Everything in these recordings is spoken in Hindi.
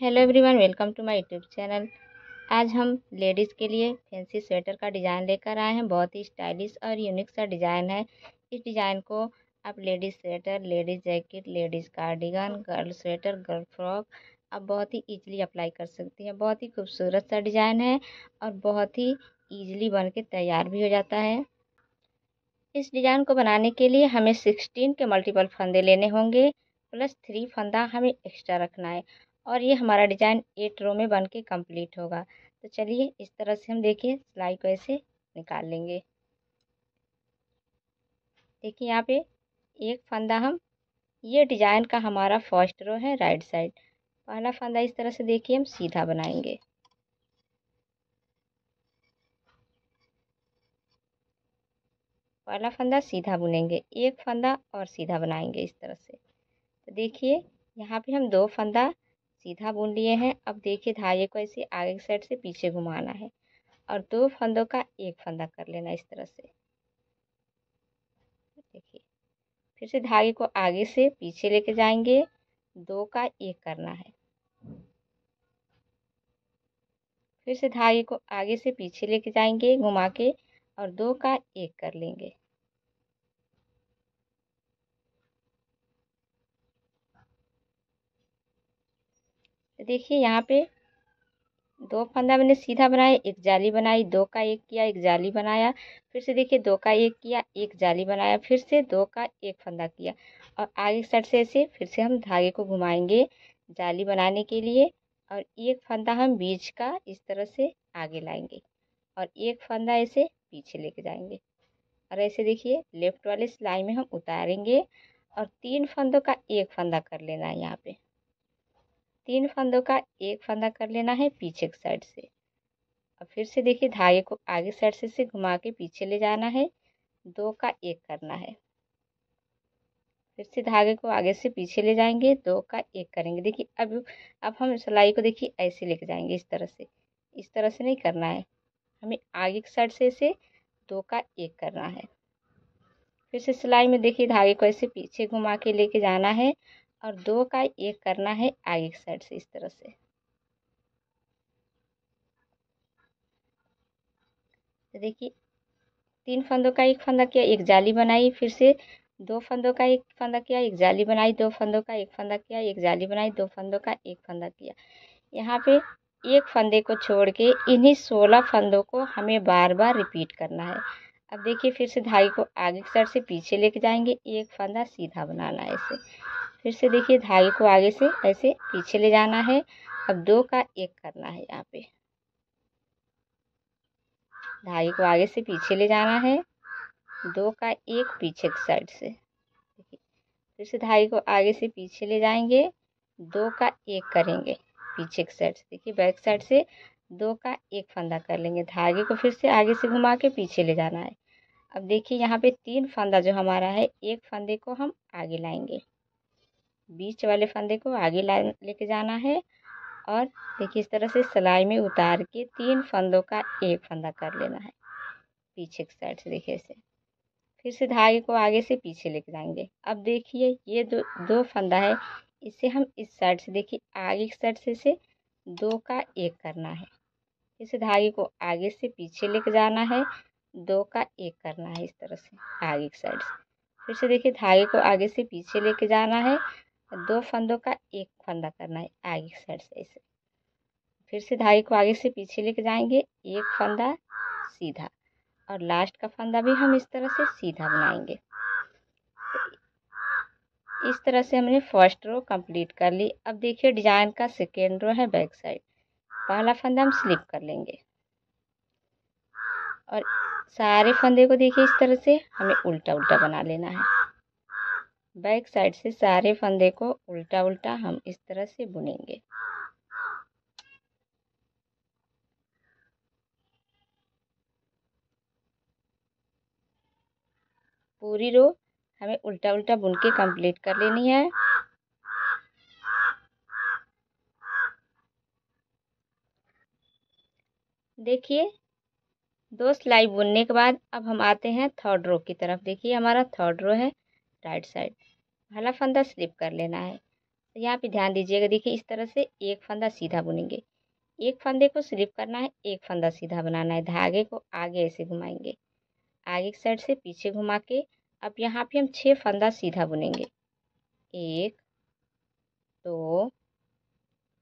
hello everyone welcome to my YouTube channel आज हम लेडीज़ के लिए फैंसी स्वेटर का डिज़ाइन लेकर आए हैं बहुत ही स्टाइलिश और यूनिक सा डिज़ाइन है इस डिज़ाइन को आप ladies sweater ladies jacket ladies cardigan girl sweater girl frock आप बहुत ही ईजिली अप्लाई कर सकती हैं बहुत ही खूबसूरत सा डिज़ाइन है और बहुत ही ईजिली बन के तैयार भी हो जाता है इस डिज़ाइन को बनाने के लिए हमें सिक्सटीन के मल्टीपल फंदे लेने होंगे प्लस थ्री फंदा हमें एक्स्ट्रा रखना है और ये हमारा डिजाइन एट रो में बन के कम्प्लीट होगा तो चलिए इस तरह से हम देखिए सिलाई को ऐसे निकाल लेंगे देखिए यहाँ पे एक फंदा हम ये डिजाइन का हमारा फर्स्ट रो है राइट साइड पहला फंदा इस तरह से देखिए हम सीधा बनाएंगे पहला फंदा सीधा बुनेंगे एक फंदा और सीधा बनाएंगे इस तरह से तो देखिए यहाँ पे हम दो फंदा सीधा बुन लिए हैं अब देखिए धागे को ऐसे आगे की साइड से पीछे घुमाना है और दो फंदों का एक फंदा कर लेना इस तरह से देखिए फिर से धागे को आगे से पीछे लेके जाएंगे दो का एक करना है फिर से धागे को आगे से पीछे लेके जाएंगे घुमा के और दो का एक कर लेंगे देखिए यहाँ पे दो फंदा मैंने सीधा बनाया एक जाली बनाई दो का एक किया एक जाली बनाया फिर से देखिए दो का एक किया एक जाली बनाया फिर से दो का एक फंदा किया और आगे साइड से ऐसे फिर से हम धागे को घुमाएंगे जाली बनाने के लिए और एक फंदा हम बीच का इस तरह से आगे लाएंगे और एक फंदा ऐसे पीछे लेके जाएंगे और ऐसे देखिए लेफ्ट वाले सिलाई में हम उतारेंगे और तीन फंदों का एक फंदा कर लेना है यहाँ पे तीन फंदों का एक फंदा कर लेना है पीछे की साइड से अब फिर से देखिए धागे को आगे साइड से से घुमा के पीछे ले जाना है दो का एक करना है फिर से धागे को आगे से पीछे ले जाएंगे दो का एक करेंगे देखिए अब अब हम सिलाई को देखिए ऐसे लेके जाएंगे इस तरह से इस तरह से नहीं करना है हमें आगे की साइड से इसे दो का एक करना है फिर से सिलाई में देखिए धागे को ऐसे पीछे घुमा के लेके जाना है और दो का एक करना है आगे साइड से इस तरह से तो देखिए तीन फंदों का एक फंदा किया एक जाली बनाई फिर से दो फंदों का एक फंदा किया एक जाली बनाई दो फंदों का एक फंदा किया एक जाली बनाई दो फंदों का एक फंदा किया यहाँ पे एक फंदे को छोड़ के इन्हीं सोलह फंदों को हमें बार बार रिपीट करना है अब देखिए फिर से धागे को आगे की साइड से पीछे लेके जाएंगे एक फंदा सीधा बनाना है इसे फिर से देखिए धागे को आगे से ऐसे पीछे ले जाना है अब दो का एक करना है यहाँ पे धागे को आगे से पीछे ले जाना है दो का एक पीछे की साइड से फिर से धागे को आगे से पीछे ले जाएंगे दो का एक करेंगे पीछे की साइड से देखिए बैक साइड से दो का एक फंदा कर लेंगे धागे को फिर से आगे से घुमा के पीछे ले जाना है अब देखिए यहाँ पे तीन फंदा जो हमारा है एक फंदे को हम आगे लाएंगे बीच वाले फंदे को आगे ला लेके जाना है और देखिए इस तरह से सिलाई में उतार के तीन फंदों का एक फंदा कर लेना है पीछे की साइड से देखिए इसे फिर से धागे को आगे से पीछे लेके जाएंगे अब देखिए ये दो दो फंदा है इसे हम इस साइड से देखिए आगे की साइड से इसे दो का एक करना है से धागे को आगे से पीछे लेके जाना है दो का एक करना है इस तरह से आगे की साइड से फिर से देखिए धागे को आगे से पीछे लेके जाना है दो फंदों का एक फंदा करना है आगे की साइड से ऐसे फिर से धागे को आगे से पीछे लेके जाएंगे एक फंदा सीधा और लास्ट का फंदा भी हम इस तरह से सीधा बनाएंगे इस तरह से हमने फर्स्ट रो कंप्लीट कर ली अब देखिए डिजाइन का सेकेंड रो है बैक साइड पहला फंदा हम स्लिप कर लेंगे और सारे फंदे को देखिए इस तरह से हमें उल्टा उल्टा बना लेना है बैक साइड से सारे फंदे को उल्टा उल्टा हम इस तरह से बुनेंगे पूरी रो हमें उल्टा उल्टा बुन के कंप्लीट कर लेनी है देखिए दो सिलाई बुनने के बाद अब हम आते हैं थर्ड रो की तरफ देखिए हमारा थर्ड रो है राइट साइड पहला फंदा स्लिप कर लेना है तो यहाँ पे ध्यान दीजिएगा देखिए इस तरह से एक फंदा सीधा बुनेंगे एक फंदे को स्लिप करना है एक फंदा सीधा बनाना है धागे को आगे ऐसे घुमाएंगे आगे की साइड से पीछे घुमा के अब यहाँ पे हम छः फंदा सीधा बुनेंगे एक दो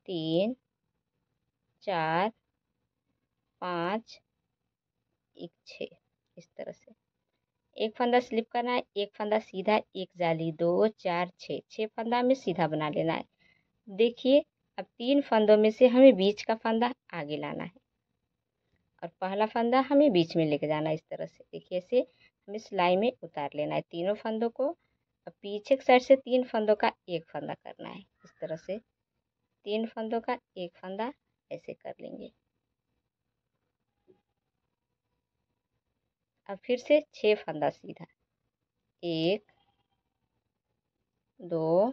तीन चार पाँच एक छः इस तरह से एक फंदा स्लिप करना है एक फंदा सीधा एक जाली दो चार छः छः फंदा हमें सीधा बना लेना है देखिए अब तीन फंदों में से हमें बीच का फंदा आगे लाना है और पहला फंदा हमें बीच में लेके जाना है इस तरह से देखिए ऐसे हमें सिलाई में उतार लेना है तीनों फंदों को और पीछे की साइड से तीन फंदों का एक फंदा करना है इस तरह से तीन फंदों का एक फंदा ऐसे कर लेंगे अब फिर से छः फंदा सीधा एक दो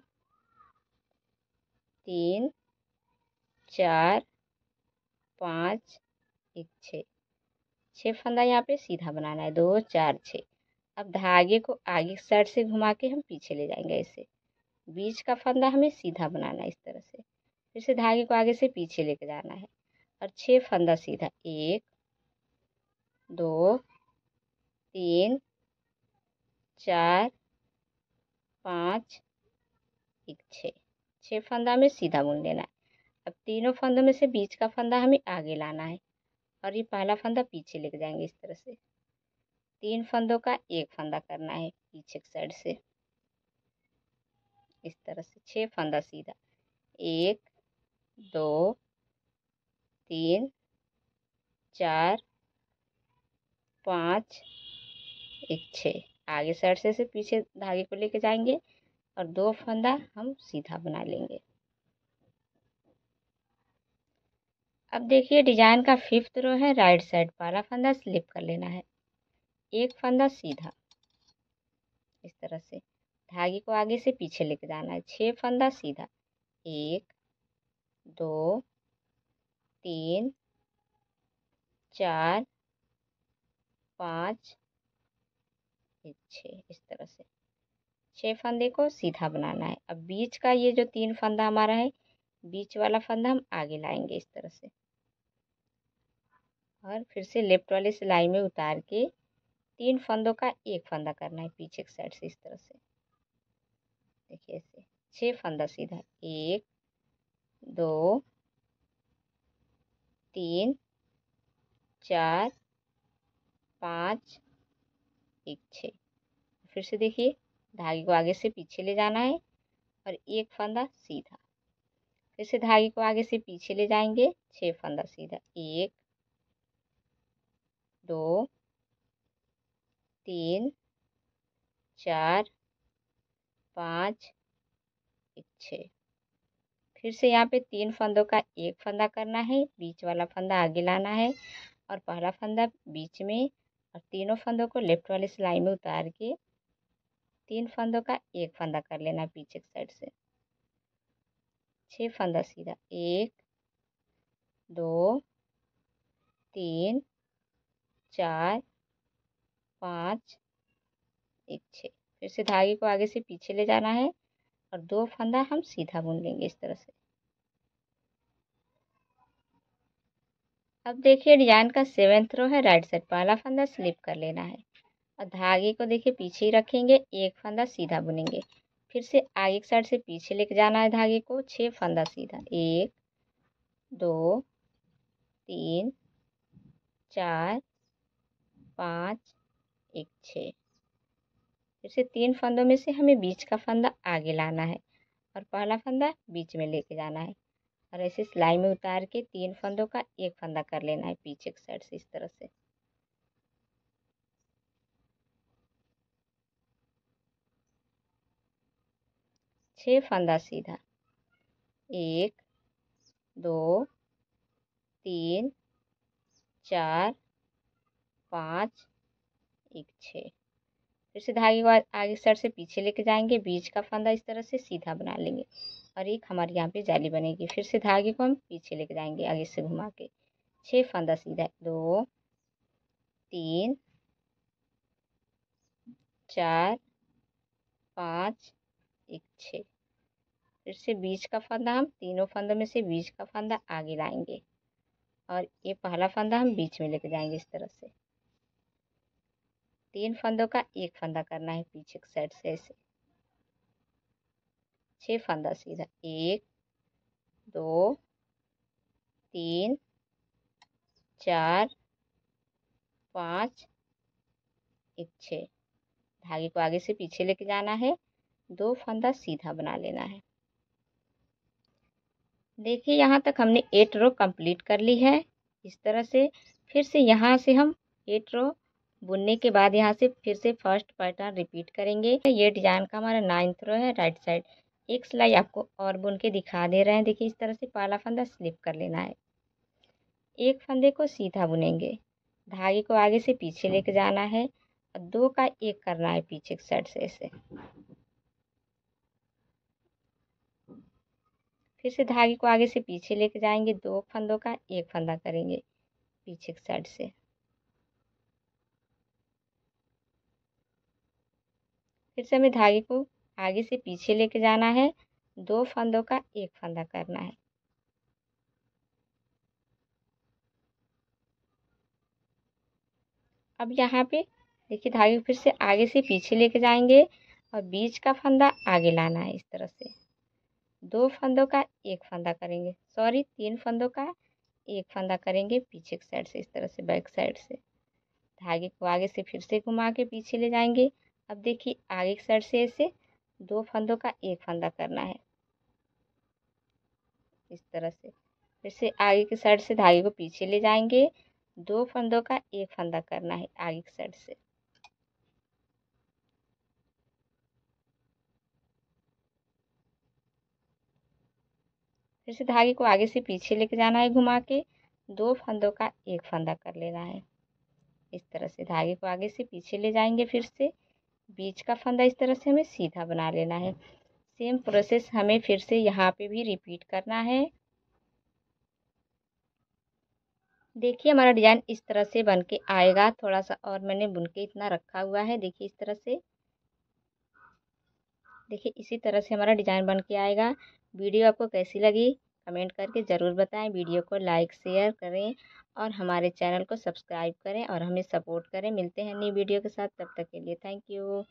तीन चार पाँच एक छः छः फंदा यहाँ पे सीधा बनाना है दो चार छः अब धागे को आगे साइड से घुमा के हम पीछे ले जाएंगे ऐसे बीच का फंदा हमें सीधा बनाना है इस तरह से फिर से धागे को आगे से पीछे लेके जाना है और छः फंदा सीधा एक दो तीन चार पाँच एक छः छः फंदा में सीधा बुन लेना है अब तीनों फंदों में से बीच का फंदा हमें आगे लाना है और ये पहला फंदा पीछे लेके जाएंगे इस तरह से तीन फंदों का एक फंदा करना है पीछे के साइड से इस तरह से छः फंदा सीधा एक दो तीन चार पाँच एक छः आगे साइड से से पीछे धागे को लेके जाएंगे और दो फंदा हम सीधा बना लेंगे अब देखिए डिजाइन का फिफ्थ रो है राइट साइड पहला फंदा स्लिप कर लेना है एक फंदा सीधा इस तरह से धागे को आगे से पीछे लेके जाना है छः फंदा सीधा एक दो तीन चार पाँच ये छः इस तरह से छः फंदे को सीधा बनाना है अब बीच का ये जो तीन फंदा हमारा है बीच वाला फंदा हम आगे लाएंगे इस तरह से और फिर से लेफ्ट वाली सिलाई में उतार के तीन फंदों का एक फंदा करना है पीछे की साइड से इस तरह से देखिए ऐसे छः फंदा सीधा एक दो तीन चार पाँच एक छः फिर से देखिए धागे को आगे से पीछे ले जाना है और एक फंदा सीधा फिर से धागे को आगे से पीछे ले जाएंगे छः फंदा सीधा एक दो तीन चार पाँच एक छः फिर से यहाँ पे तीन फंदों का एक फंदा करना है बीच वाला फंदा आगे लाना है और पहला फंदा बीच में और तीनों फंदों को लेफ्ट वाली सिलाई में उतार के तीन फंदों का एक फंदा कर लेना पीछे की साइड से छः फंदा सीधा एक दो तीन चार पाँच एक छः फिर से धागे को आगे से पीछे ले जाना है और दो फंदा हम सीधा बुन लेंगे इस तरह से अब देखिए डिजाइन का सेवन थ्रो है राइट साइड पहला फंदा स्लिप कर लेना है और धागे को देखिए पीछे ही रखेंगे एक फंदा सीधा बुनेंगे फिर से आगे एक साइड से पीछे लेके जाना है धागे को छः फंदा सीधा एक दो तीन चार पाँच एक छः फिर से तीन फंदों में से हमें बीच का फंदा आगे लाना है और पहला फंदा बीच में लेके जाना है और ऐसे सिलाई में उतार के तीन फंदों का एक फंदा कर लेना है पीछे की साइड से इस तरह से छह फंदा सीधा एक दो तीन चार पाँच एक छः फिर से धागे को आगे साइड से पीछे लेके जाएंगे बीच का फंदा इस तरह से सीधा बना लेंगे और एक हमारे यहाँ पे जाली बनेगी फिर से धागे को हम पीछे लेके जाएंगे आगे से घुमा के छः फंदा सीधा दो तीन चार पाँच एक छः फिर से बीच का फंदा हम तीनों फंदों में से बीच का फंदा आगे लाएंगे और ये पहला फंदा हम बीच में लेके जाएंगे इस तरह से तीन फंदों का एक फंदा करना है पीछे के साइड से ऐसे छः फंदा सीधा एक दो तीन चार पाँच एक छः धागे को आगे से पीछे लेके जाना है दो फंदा सीधा बना लेना है देखिए यहाँ तक हमने एट रो कंप्लीट कर ली है इस तरह से फिर से यहाँ से हम एट रो बुनने के बाद यहाँ से फिर से फर्स्ट पैटर्न रिपीट करेंगे ये डिजाइन का हमारा नाइन्थ रो है राइट साइड एक सिलाई आपको और बुन के दिखा दे रहे हैं देखिए इस तरह से पहला फंदा स्लिप कर लेना है एक फंदे को सीधा बुनेंगे धागे को आगे से पीछे लेके जाना है और दो का एक करना है पीछे की साइड से ऐसे फिर से धागे को आगे से पीछे लेके जाएंगे दो फंदों का एक फंदा करेंगे पीछे की साइड से फिर से हमें धागे को आगे से पीछे लेके जाना है दो फंदों का एक फंदा करना है अब यहाँ पे देखिए धागे फिर से आगे से पीछे लेके जाएंगे और बीच का फंदा आगे लाना है इस तरह से दो फंदों का एक फंदा करेंगे सॉरी तीन फंदों का एक फंदा करेंगे पीछे की साइड से इस तरह से बैक साइड से धागे को आगे से फिर से घुमा के पीछे ले जाएंगे अब देखिए आगे की साइड से ऐसे दो फंदों का एक फंदा करना है इस तरह से फिर से आगे की साइड से धागे को पीछे ले जाएंगे दो फंदों का एक फंदा करना है आगे की साइड से फिर से धागे को आगे से पीछे लेके जाना है घुमा के दो फंदों का एक फंदा कर लेना है इस तरह से धागे को आगे से पीछे ले जाएंगे फिर से बीच का फंदा इस तरह से हमें सीधा बना लेना है सेम प्रोसेस हमें फिर से यहाँ पे भी रिपीट करना है देखिए हमारा डिजाइन इस तरह से बन के आएगा थोड़ा सा और मैंने बुन के इतना रखा हुआ है देखिए इस तरह से देखिए इसी तरह से हमारा डिजाइन बन के आएगा वीडियो आपको कैसी लगी कमेंट करके ज़रूर बताएं वीडियो को लाइक शेयर करें और हमारे चैनल को सब्सक्राइब करें और हमें सपोर्ट करें मिलते हैं नई वीडियो के साथ तब तक के लिए थैंक यू